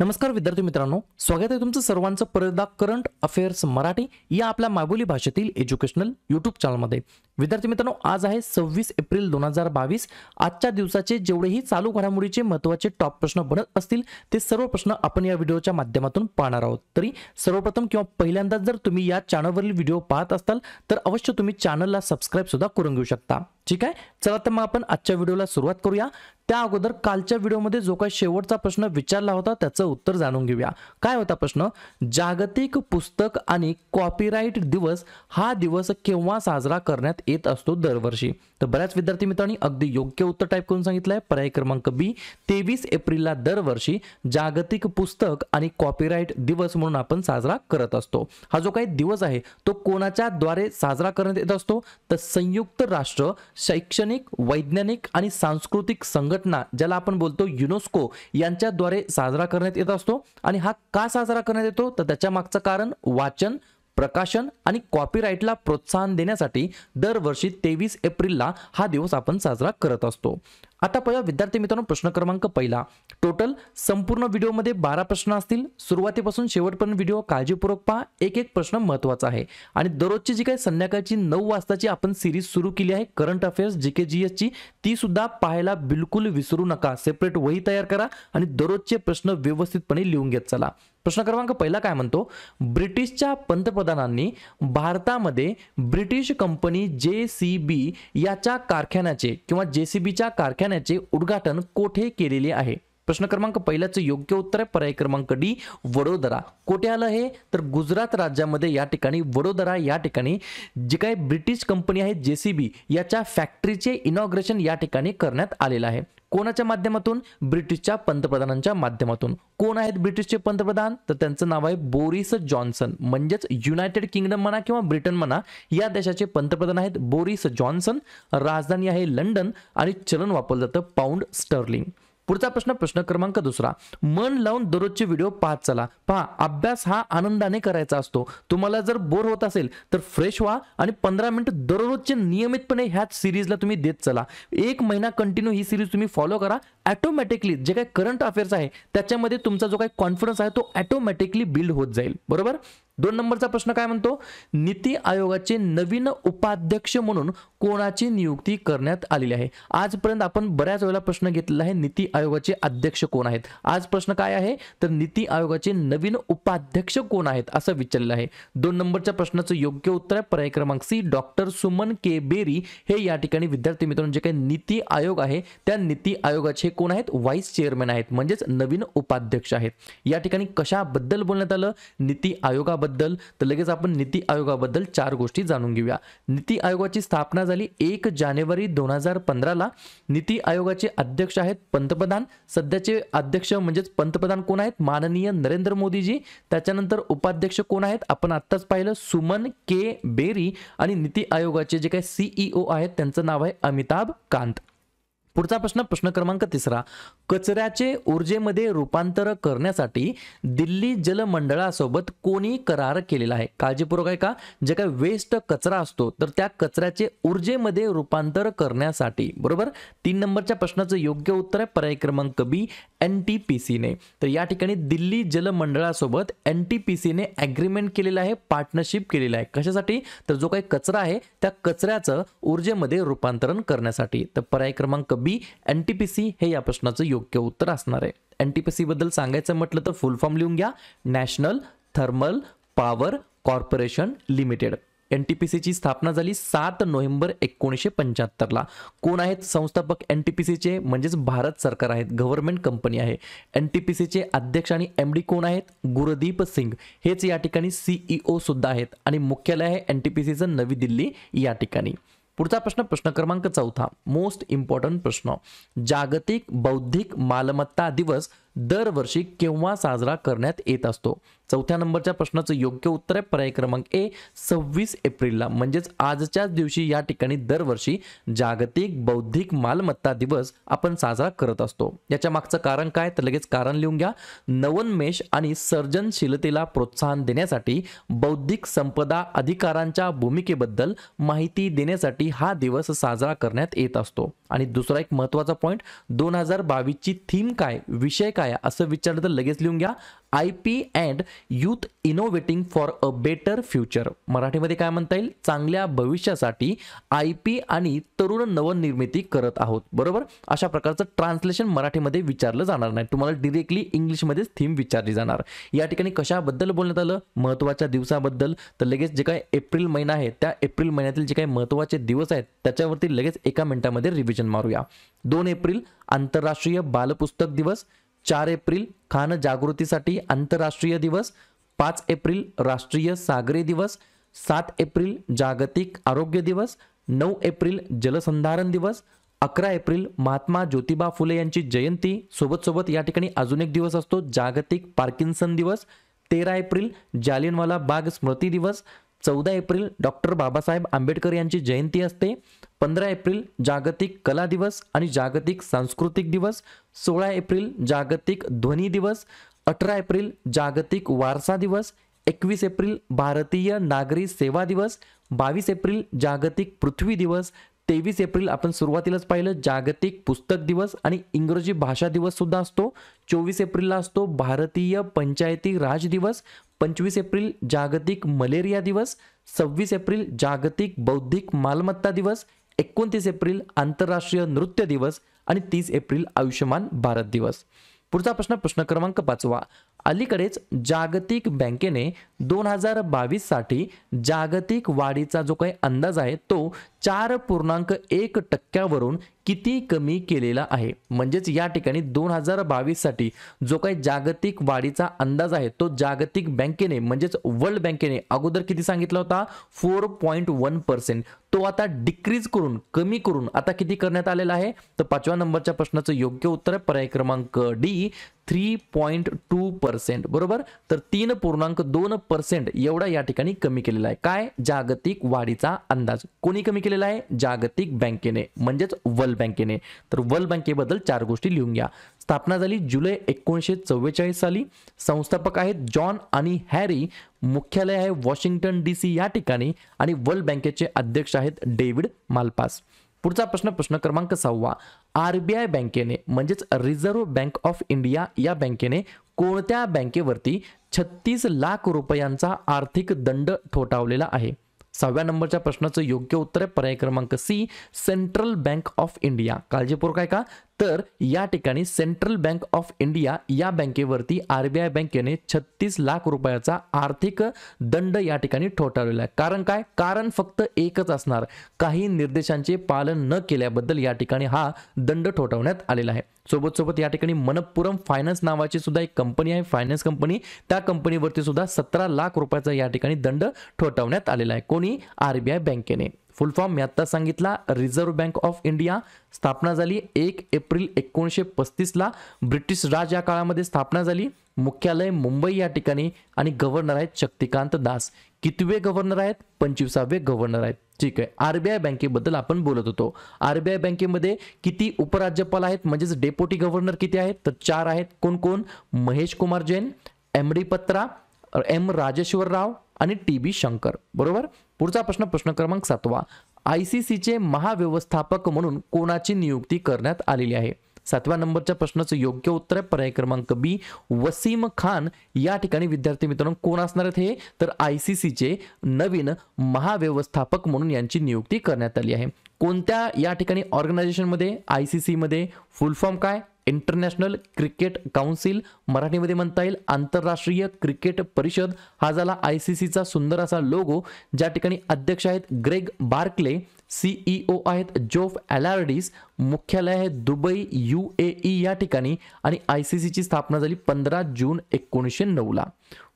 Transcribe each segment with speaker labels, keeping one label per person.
Speaker 1: नमस्कार विद्यार्थी मित्रांनो स्वागत आहे तुमचं सर्वांचं परदा करंट अफेअर्स मराठी या आपल्या मायबोली भाषेतील एज्युकेशनल युट्यूब चॅनलमध्ये विद्यार्थी मित्रांनो आज आहे सव्वीस एप्रिल दोन हजार बावीस आजच्या दिवसाचे जेवढेही चालू घडामोडीचे महत्त्वाचे टॉप प्रश्न बनत असतील ते सर्व प्रश्न आपण या व्हिडिओच्या माध्यमातून पाहणार आहोत तरी सर्वप्रथम किंवा पहिल्यांदाच जर तुम्ही या चॅनलवरील व्हिडिओ पाहत असाल तर अवश्य तुम्ही चॅनलला सबस्क्राईब सुद्धा करून घेऊ शकता ठीक आहे चला तर मग आपण आजच्या व्हिडिओला सुरुवात करूया त्या अगोदर कालच्या व्हिडिओमध्ये जो काही शेवटचा प्रश्न विचारला होता त्याचं उत्तर जाणून घेऊया काय होता प्रश्न जागतिक पुस्तक आणि कॉपीराईट दिवस हा दिवस केव्हा साजरा करण्यात येत असतो दरवर्षी तर बऱ्याच विद्यार्थी मित्रांनी अगदी योग्य उत्तर टाईप करून सांगितलं आहे पर्याय क्रमांक बी तेवीस एप्रिलला दरवर्षी जागतिक पुस्तक आणि कॉपीराईट दिवस म्हणून आपण साजरा करत असतो हा जो काही दिवस आहे तो कोणाच्या द्वारे साजरा करण्यात येत असतो तर संयुक्त राष्ट्र शैक्षणिक वैज्ञानिक आणि सांस्कृतिक संघटना ज्याला आपण बोलतो युनेस्को यांच्याद्वारे साजरा करण्यात येत असतो आणि हा का साजरा करण्यात येतो तर त्याच्या मागचं कारण वाचन प्रकाशन आणि कॉपीराईटला प्रोत्साहन देण्यासाठी दरवर्षी तेवीस एप्रिलला हा दिवस आपण साजरा करत असतो आता पहिला विद्यार्थी मित्रांनो प्रश्न क्रमांक पहिला टोटल संपूर्ण व्हिडिओमध्ये बारा प्रश्न असतील सुरुवातीपासून शेवटपर्यंत व्हिडिओ काळजीपूर्वक पहा एक एक प्रश्न महत्त्वाचा आहे आणि दररोजची जी काही संध्याकाळची नऊ वाजताची आपण सिरीज सुरू केली आहे करंट अफेअर्स जी के जी एसची ती सुद्धा पाहायला बिलकुल विसरू नका सेपरेट वही तयार करा आणि दररोजचे प्रश्न व्यवस्थितपणे लिहून घेत चला प्रश्न क्रमांक पहिला काय म्हणतो ब्रिटिशच्या पंतप्रधानांनी भारतामध्ये British company J C B याच्या कारखान्याचे किंवा जे सी बीच्या कारखान्याचे उद्घाटन कोठे केलेले आहे प्रश्न क्रमांक पहिल्याचं योग्य उत्तर आहे पर्याय क्रमांक डी वडोदरा कोठे आलं हे तर गुजरात राज्यामध्ये या ठिकाणी वडोदरा या ठिकाणी जी काही ब्रिटिश कंपनी आहे जेसीबी याच्या फॅक्टरीचे इनॉग्रेशन या ठिकाणी करण्यात आलेलं आहे कोणाच्या माध्यमातून ब्रिटिशच्या पंतप्रधानांच्या माध्यमातून कोण आहेत ब्रिटिशचे पंतप्रधान तर त्यांचं नाव आहे बोरिस जॉन्सन म्हणजेच युनायटेड किंगडम म्हणा किंवा ब्रिटन म्हणा या देशाचे पंतप्रधान आहेत बोरिस जॉन्सन राजधानी आहे लंडन आणि चलन वापरलं जातं पाऊंड स्टर्लिंग पुढचा प्रश्न प्रश्न क्रमांक दुसरा मन लावून दररोजचे व्हिडिओ पाहत चला पहा अभ्यास हा आनंदाने करायचा असतो तुम्हाला जर बोर होत असेल तर फ्रेश व्हा आणि पंधरा मिनिट दररोजचे नियमितपणे ह्याच सिरीजला तुम्ही देत चला एक महिना कंटिन्यू ही सिरीज तुम्ही फॉलो करा ॲटोमॅटिकली जे काही करंट अफेअर्स आहे त्याच्यामध्ये तुमचा जो काही कॉन्फिडन्स आहे तो ॲटोमॅटिकली बिल्ड होत जाईल बरोबर दोन नंबरचा प्रश्न काय म्हणतो नीती आयोगाचे नवीन उपाध्यक्ष म्हणून कोणाची नियुक्ती करण्यात आलेली आहे आजपर्यंत आपण बऱ्याच वेळेला प्रश्न घेतलेला आहे नीती आयोगाचे अध्यक्ष कोण आहेत आज प्रश्न काय आहे तर नीती आयोगाचे नवीन उपाध्यक्ष कोण आहेत असं विचारलेलं आहे दोन नंबरच्या प्रश्नाचं योग्य उत्तर आहे पर्याय क्रमांक C doctor Suman K Berry हे या ठिकाणी विद्यार्थी मित्रांनो जे काही नीती आयोग आहे त्या नीती आयोगाचे कोण आहेत व्हाईस चेअरमॅन आहेत म्हणजेच नवीन उपाध्यक्ष आहेत या ठिकाणी कशाबद्दल बोलण्यात आलं नीती आयोगाबद्दल आयोगाबद्दल तर लगेच आपण नीती आयोगाबद्दल चार गोष्टी जाणून घेऊया नीती आयोगाची स्थापना झाली एक जानेवारी दोन हजार पंधराला नीती आयोगाचे अध्यक्ष आहेत पंतप्रधान सध्याचे अध्यक्ष म्हणजेच पंतप्रधान कोण आहेत माननीय नरेंद्र मोदीजी त्याच्यानंतर उपाध्यक्ष कोण आहेत आपण आत्ताच पाहिलं सुमन के बेरी आणि नीती आयोगाचे जे काही सीईओ e आहेत त्यांचं नाव आहे अमिताभ कांत पुढचा प्रश्न प्रश्न क्रमांक तिसरा कचऱ्याचे ऊर्जेमध्ये रूपांतर करण्यासाठी दिल्ली जलमंडळासोबत कोणी करार केलेला आहे काळजीपूर्वक आहे का जे काय वेस्ट कचरा असतो तर त्या कचऱ्याचे ऊर्जेमध्ये रूपांतर करण्यासाठी बरोबर तीन नंबरच्या प्रश्नाचं योग्य उत्तर आहे पर्याय क्रमांक बी एन टी पी सीने तर या ठिकाणी दिल्ली जलमंडळासोबत एन टी पी सीने ॲग्रीमेंट केलेलं आहे पार्टनरशिप केलेलं आहे कशासाठी तर जो काही कचरा आहे त्या कचऱ्याचं ऊर्जेमध्ये रूपांतरण करण्यासाठी तर पर्याय क्रमांक B N T P C हे या प्रश्नाचं योग्य उत्तर असणार आहे एन टी पी बद्दल सांगायचं म्हटलं तर फुल फॉर्म लिहून घ्या national thermal power corporation limited N T P सीची स्थापना झाली सात नोव्हेंबर एकोणीसशे पंच्याहत्तरला कोण आहेत संस्थापक एन टी पी सीचे म्हणजेच भारत सरकार आहेत गव्हर्नमेंट कंपनी आहे एन टी पी सीचे अध्यक्ष आणि एम डी कोण आहेत गुरदीप सिंग हेच या ठिकाणी सीईओ सुद्धा आहेत आणि मुख्यालय आहे एन टी पी सीचं नवी दिल्ली या ठिकाणी पुढचा प्रश्न प्रश्न क्रमांक चौथा मोस्ट इम्पॉर्टंट प्रश्न जागतिक बौद्धिक मालमत्ता दिवस दरवर्षी केव्हा साजरा करण्यात येत असतो चौथ्या नंबरच्या प्रश्नाचं योग्य उत्तर आहे पर्याय क्रमांक ए सव्वीस एप्रिलला म्हणजेच आजच्याच दिवशी या ठिकाणी दरवर्षी जागतिक बौद्धिक मालमत्ता दिवस आपण साजरा करत असतो याच्या मागचं कारण काय तर लगेच कारण लिहून घ्या नवोन्मेष आणि सर्जनशीलतेला प्रोत्साहन देण्यासाठी बौद्धिक संपदा अधिकारांच्या भूमिकेबद्दल माहिती देण्यासाठी हा दिवस साजरा करण्यात येत असतो आणि दुसरा एक महत्वाचा पॉईंट दोन हजार बावीसची थीम काय विषय काय असं विचारलं तर लगेच लिहून घ्या I P and youth innovating for a better future मराठीमध्ये काय म्हणता येईल चांगल्या भविष्यासाठी आय पी आणि तरुण नवनिर्मिती करत आहोत बरोबर अशा प्रकारचं ट्रान्सलेशन मराठीमध्ये विचारलं जाणार नाही तुम्हाला डिरेक्टली इंग्लिशमध्येच थीम विचारली जाणार या ठिकाणी कशाबद्दल बोलण्यात आलं महत्त्वाच्या दिवसाबद्दल तर लगेच जे काय एप्रिल महिना आहे त्या एप्रिल महिन्यातील जे काही महत्त्वाचे दिवस आहेत त्याच्यावरती लगेच एका मिनिटामध्ये रिव्हिजन मारूया दोन एप्रिल आंतरराष्ट्रीय बालपुस्तक दिवस चार एप्रिल खान जागृतीसाठी आंतरराष्ट्रीय दिवस पाच एप्रिल राष्ट्रीय सागरी दिवस सात एप्रिल जागतिक आरोग्य दिवस नऊ एप्रिल जलसंधारण दिवस अकरा एप्रिल महात्मा ज्योतिबा फुले यांची जयंती सोबत सोबत या ठिकाणी अजून एक दिवस असतो जागतिक पार्किन्सन दिवस तेरा एप्रिल जालियनवाला बाग स्मृती दिवस चौदा एप्रिल डॉक्टर बाबासाहेब आंबेडकर यांची जयंती असते पंधरा एप्रिल जागतिक कला दिवस आणि जागतिक सांस्कृतिक दिवस सोळा एप्रिल जागतिक ध्वनी दिवस अठरा एप्रिल जागतिक वारसा दिवस एकवीस एप्रिल भारतीय नागरी सेवा दिवस बावीस एप्रिल जागतिक पृथ्वी दिवस तेवीस एप्रिल आपण सुरुवातीलाच पाहिलं जागतिक पुस्तक दिवस आणि इंग्रजी भाषा दिवस सुद्धा असतो चोवीस एप्रिलला असतो भारतीय पंचायती राज दिवस पंचवीस एप्रिल जागतिक मलेरिया दिवस सव्वीस एप्रिल जागतिक बौद्धिक मालमत्ता दिवस एकोणतीस एप्रिल आंतरराष्ट्रीय नृत्य दिवस आणि तीस एप्रिल आयुष्यमान भारत दिवस पुढचा प्रश्न प्रश्न क्रमांक पाचवा अलीकडेच जागतिक बँकेने दोन हजार बावीससाठी जागतिक वाढीचा जो काही अंदाज आहे तो चार पूर्णांक एक टक्क्यावरून किती कमी केलेला आहे म्हणजेच या ठिकाणी दोन हजार बावीससाठी जो काही जागतिक वाढीचा अंदाज आहे तो जागतिक बँकेने म्हणजेच वर्ल्ड बँकेने अगोदर किती सांगितला होता फोर पॉईंट वन पर्सेंट तो आता डिक्रीज करून कमी करून आता किती करण्यात आलेला आहे तर पाचव्या नंबरच्या प्रश्नाचं योग्य उत्तर पर्याय क्रमांक D three point two percent बरोबर तर तीन पूर्णांक दोन पर्सेंट एवढा या ठिकाणी कमी केलेला आहे काय जागतिक वाढीचा अंदाज कोणी कमी केलेला आहे जागतिक बँकेने म्हणजेच वर्ल्ड बँकेने तर वर्ल्ड बँकेबद्दल चार गोष्टी लिहून घ्या स्थापना झाली जुलै एकोणीसशे चव्वेचाळीस साली संस्थापक आहेत जॉन आणि हॅरी मुख्यालय आहे वॉशिंग्टन डी सी या ठिकाणी आणि वर्ल्ड बँकेचे अध्यक्ष आहेत डेव्हिड मालपास पुढचा प्रश्न प्रश्न क्रमांक सहावा आरबीआय बँकेने म्हणजेच रिझर्व्ह बँक ऑफ इंडिया या बँकेने कोणत्या बँकेवरती छत्तीस लाख रुपयांचा आर्थिक दंड ठोठावलेला आहे सहाव्या नंबरच्या प्रश्नाचं योग्य उत्तर आहे पर्याय क्रमांक C Central Bank of India काळजीपूर्वक आहे का तर या ठिकाणी सेंट्रल बँक ऑफ इंडिया या बँकेवरती आय बँकेने छत्तीस लाख रुपयाचा आर्थिक दंड या ठिकाणी ठोठावलेला आहे कारण काय कारण फक्त एकच असणार काही निर्देशांचे पालन न केल्याबद्दल या ठिकाणी हा दंड ठोठवण्यात आलेला आहे सोबत सोबत या ठिकाणी मनप्पुरम फायनान्स नावाची सुद्धा एक कंपनी आहे फायनान्स कंपनी त्या कंपनीवरती सुद्धा सतरा लाख रुपयाचा या ठिकाणी दंड ठोठवण्यात आलेला आहे कोणी आरबीआय बँकेने फुल फॉर्म मी आत्ता सांगितला रिझर्व्ह बँक ऑफ इंडिया स्थापना झाली एक एप्रिल एकोणीसशे पस्तीसला ब्रिटिश राज या काळामध्ये स्थापना झाली मुख्यालय मुंबई या ठिकाणी आणि गव्हर्नर आहेत शक्तिकांत दास कितवे गव्हर्नर आहेत पंचवीसावे गव्हर्नर आहेत ठीक आहे आरबीआय बँकेबद्दल आपण बोलत होतो आरबीआय बँकेमध्ये किती उपराज्यपाल आहेत म्हणजेच डेप्युटी गव्हर्नर किती आहेत तर चार आहेत कोण कोण Mahesh Kumar Jain M D Patra M Rajeshwar Rao आणि टी बी शंकर बरोबर पुढचा प्रश्न प्रश्न क्रमांक सातवा आय सी सीचे महाव्यवस्थापक म्हणून कोणाची नियुक्ती करण्यात आलेली आहे सातव्या नंबरच्या प्रश्नाचं योग्य उत्तर आहे पर्याय क्रमांक बी वसीम खान या ठिकाणी विद्यार्थी मित्रांनो कोण असणार आहेत हे तर आय सी सीचे नवीन महाव्यवस्थापक म्हणून यांची नियुक्ती करण्यात आली आहे कोणत्या या ठिकाणी ऑर्गनायझेशनमध्ये आय सी सीमध्ये फुल फॉर्म काय इंटरनॅशनल क्रिकेट काउन्सिल मराठीमध्ये म्हणता येईल आंतरराष्ट्रीय क्रिकेट परिषद हा झाला आय सी सीचा सुंदर असा लोगो ज्या ठिकाणी अध्यक्ष आहेत ग्रेग बार्कले सीईओ e आहेत जोफ ॲलार्डिस मुख्यालय आहे दुबई यू ए ई या ठिकाणी आणि आय सी सीची स्थापना झाली पंधरा जून एकोणीसशे नऊला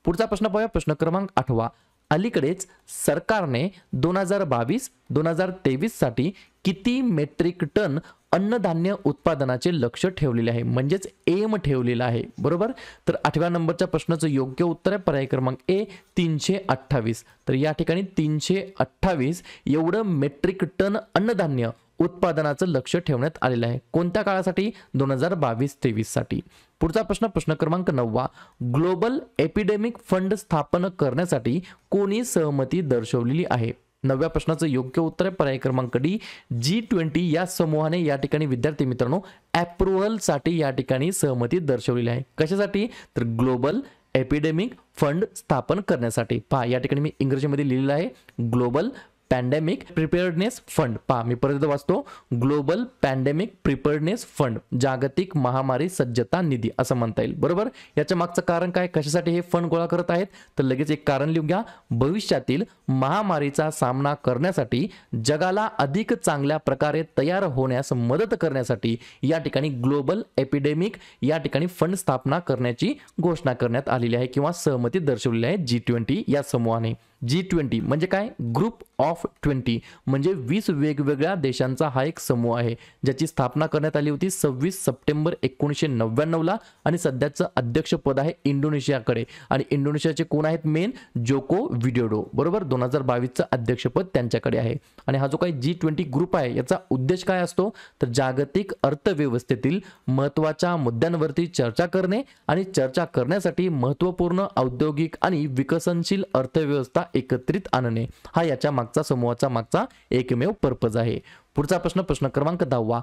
Speaker 1: पुढचा प्रश्न पाहूया प्रश्न क्रमांक आठवा अलीकडेच सरकारने दोन हजार बावीस दोन हजार तेवीससाठी किती मेट्रिक टन अन्नधान्य उत्पादनाचे लक्ष ठेवलेले आहे म्हणजेच एम ठेवलेलं आहे बरोबर तर आठव्या नंबरच्या प्रश्नाचं योग्य उत्तर आहे पर्याय क्रमांक ए तीनशे अठ्ठावीस तर या ठिकाणी तीनशे अठ्ठावीस एवढं मेट्रिक टन अन्नधान्य उत्पादनाचं लक्ष ठेवण्यात आलेलं आहे कोणत्या काळासाठी दोन हजार बावीस साठी पुढचा प्रश्न प्रश्न क्रमांक नववा ग्लोबल एपिडेमिक फंड स्थापन करण्यासाठी कोणी सहमती दर्शवलेली आहे नव्या प्रश्नाचं योग्य उत्तर आहे पर्याय क्रमांक डी जी ट्वेंटी या समूहाने या ठिकाणी विद्यार्थी मित्रांनो अप्रुव्हलसाठी या ठिकाणी सहमती दर्शवलेली आहे कशासाठी तर ग्लोबल एपिडेमिक फंड स्थापन करण्यासाठी पहा या ठिकाणी मी इंग्रजीमध्ये लिहिलेलं आहे ग्लोबल पॅन्डेमिक प्रिपेअर्डनेस फंड पहा मी परत वाचतो ग्लोबल पॅन्डेमिक प्रिपेअर्डनेस फंड जागतिक महामारी सज्जता निधी असं म्हणता येईल बरोबर याच्या मागचं कारण काय कशासाठी हे फंड गोळा करत आहेत तर लगेच एक कारण लिहून घ्या भविष्यातील महामारीचा सामना करण्यासाठी जगाला अधिक चांगल्या प्रकारे तयार होण्यास मदत करण्यासाठी या ठिकाणी ग्लोबल एपिडेमिक या ठिकाणी फंड स्थापना करण्याची घोषणा करण्यात आलेली आहे किंवा सहमती दर्शवलेली आहे जी ट्वेंटी या समूहाने जी ट्वेंटी म्हणजे काय ग्रुप ऑफ ट्वेंटी म्हणजे वीस वेगवेगळ्या देशांचा हा एक समूह आहे ज्याची स्थापना करण्यात आली होती सव्वीस सप्टेंबर एकोणीसशे नव्याण्णवला आणि सध्याचं अध्यक्षपद आहे इंडोनेशियाकडे आणि इंडोनेशियाचे कोण आहेत मेन जोको विडिओडो बरोबर दोन हजार बावीसचं अध्यक्षपद त्यांच्याकडे आहे आणि हा जो काही जी ट्वेंटी ग्रुप आहे याचा उद्देश काय असतो तर जागतिक अर्थव्यवस्थेतील महत्त्वाच्या मुद्द्यांवरती चर्चा करणे आणि चर्चा करण्यासाठी महत्त्वपूर्ण औद्योगिक आणि विकसनशील अर्थव्यवस्था एकत्रित आणणे हा याच्या मागचा समूहाचा मागचा एकमेव पर्पज आहे पुढचा प्रश्न प्रश्न क्रमांक दहावा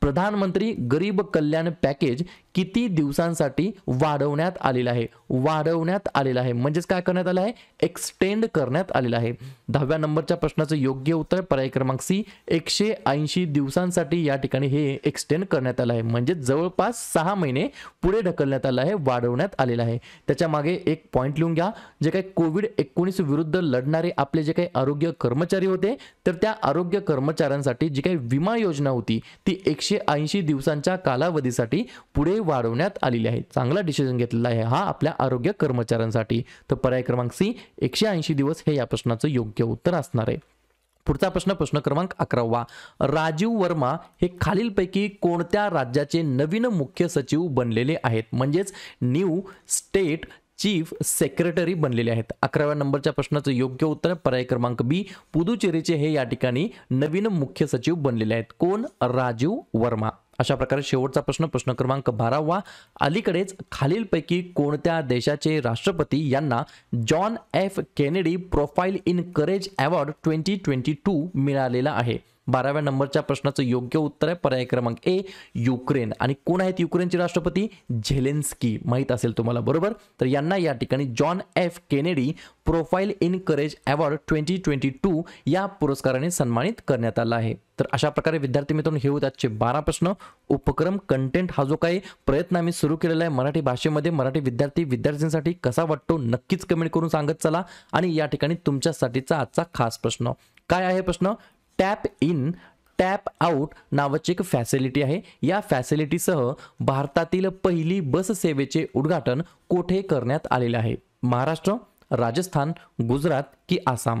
Speaker 1: प्रधानमंत्री गरीब कल्याण पॅकेज किती दिवसांसाठी वाढवण्यात आलेलं आहे वाढवण्यात आलेलं आहे म्हणजेच काय करण्यात आलं आहे एक्सटेंड करण्यात आलेला आहे दहाव्या नंबरच्या प्रश्नाचं योग्य उत्तर पर्याय क्रमांक सी एकशे ऐंशी दिवसांसाठी या ठिकाणी हे एक्सटेंड करण्यात आलं आहे म्हणजे जवळपास सहा महिने पुढे ढकलण्यात आलं आहे वाढवण्यात आलेलं आहे त्याच्या मागे एक पॉईंट लिहून घ्या जे काही कोविड एकोणीस विरुद्ध लढणारे आपले जे काही आरोग्य कर्मचारी होते तर त्या आरोग्य कर्मचाऱ्यांसाठी जी काही विमा योजना होती ती एकशे ऐंशी दिवसांच्या कालावधीसाठी पुढे वाढवण्यात आलेली आहे चांगला डिसिजन घेतलेला आहे हा आपल्या आरोग्य कर्मचाऱ्यांसाठी तर पर्याय क्रमांक सी एकशे ऐंशी दिवस हे या प्रश्नाचं योग्य उत्तर असणार आहे पुढचा प्रश्न प्रश्न क्रमांक अकरावा राजीव वर्मा हे खालीलपैकी कोणत्या राज्याचे नवीन मुख्य सचिव बनलेले आहेत म्हणजेच न्यू स्टेट चीफ सेक्रेटरी बनलेले आहेत अकराव्या नंबरच्या प्रश्नाचं योग्य उत्तर पर्याय क्रमांक बी पुदुचेरीचे हे या ठिकाणी नवीन मुख्य सचिव बनलेले आहेत कोण राजीव वर्मा अशा प्रकारे शेवटचा प्रश्न प्रश्न क्रमांक बारावा अलीकडेच खालीलपैकी कोणत्या देशाचे राष्ट्रपती यांना John F Kennedy Profile in Courage Award twenty twenty two मिळालेला आहे बाराव्या नंबरच्या प्रश्नाचं योग्य उत्तर आहे पर्याय क्रमांक ए युक्रेन आणि कोण आहेत युक्रेनचे राष्ट्रपती झेलेन्स्की माहीत असेल तुम्हाला बरोबर तर यांना या ठिकाणी John F Kennedy Profile in Courage Award twenty twenty two या पुरस्काराने सन्मानित करण्यात आला आहे तर अशा प्रकारे विद्यार्थी मित्रांनो हे होते आजचे बारा प्रश्न उपक्रम कंटेंट हा जो काही प्रयत्न आम्ही सुरू केलेला आहे मराठी भाषेमध्ये मराठी विद्यार्थी विद्यार्थ्यांसाठी कसा वाटतो नक्कीच कमेंट करून सांगत चला आणि या ठिकाणी तुमच्यासाठीचा आजचा खास प्रश्न काय आहे प्रश्न टॅप इन टॅप आउट नावाची एक फॅसिलिटी आहे या फॅसिलिटीसह भारतातील पहिली बस सेवेचे उद्घाटन कोठे करण्यात आलेले आहे महाराष्ट्र राजस्थान गुजरात की आसाम